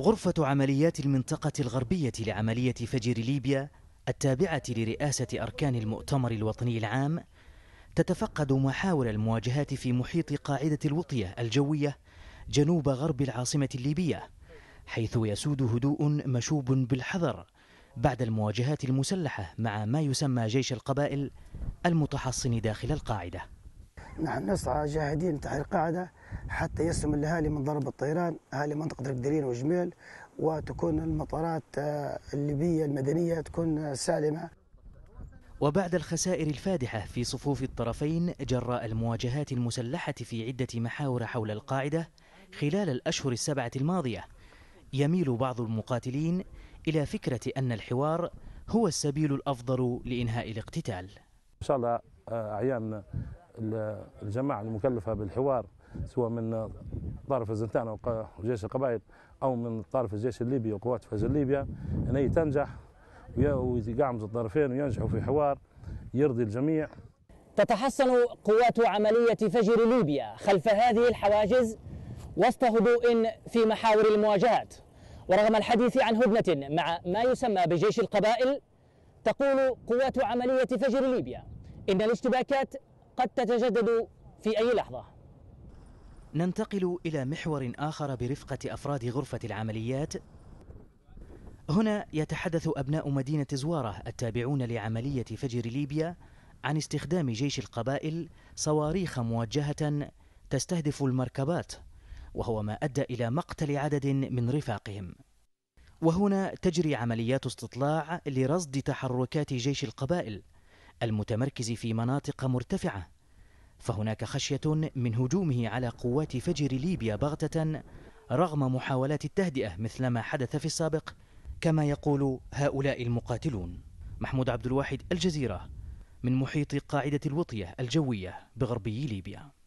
غرفة عمليات المنطقة الغربية لعملية فجر ليبيا التابعة لرئاسة أركان المؤتمر الوطني العام تتفقد محاور المواجهات في محيط قاعدة الوطية الجوية جنوب غرب العاصمة الليبية حيث يسود هدوء مشوب بالحذر بعد المواجهات المسلحة مع ما يسمى جيش القبائل المتحصن داخل القاعدة نحن نعم، نسعى جاهدين تحت القاعدة حتى يسلم الأهالي من ضرب الطيران أهالي منطقة القدرين وجميل وتكون المطارات آه، الليبية المدنية تكون سالمة وبعد الخسائر الفادحة في صفوف الطرفين جراء المواجهات المسلحة في عدة محاور حول القاعدة خلال الأشهر السبعة الماضية يميل بعض المقاتلين إلى فكرة أن الحوار هو السبيل الأفضل لإنهاء الاقتتال إن شاء الله آه، أعيان الجماعه المكلفه بالحوار سواء من طرف الزنتان او جيش القبائل او من طرف الجيش الليبي وقوات فجر ليبيا ان هي تنجح ويقعمز الطرفين وينجحوا في حوار يرضي الجميع تتحسن قوات عمليه فجر ليبيا خلف هذه الحواجز وسط هدوء في محاور المواجهات ورغم الحديث عن هدنه مع ما يسمى بجيش القبائل تقول قوات عمليه فجر ليبيا ان الاشتباكات قد تتجدد في أي لحظة ننتقل إلى محور آخر برفقة أفراد غرفة العمليات هنا يتحدث أبناء مدينة زوارة التابعون لعملية فجر ليبيا عن استخدام جيش القبائل صواريخ موجهة تستهدف المركبات وهو ما أدى إلى مقتل عدد من رفاقهم وهنا تجري عمليات استطلاع لرصد تحركات جيش القبائل المتمركز في مناطق مرتفعة فهناك خشية من هجومه على قوات فجر ليبيا بغتة رغم محاولات التهدئة مثل ما حدث في السابق كما يقول هؤلاء المقاتلون محمود عبد الواحد الجزيرة من محيط قاعدة الوطية الجوية بغربي ليبيا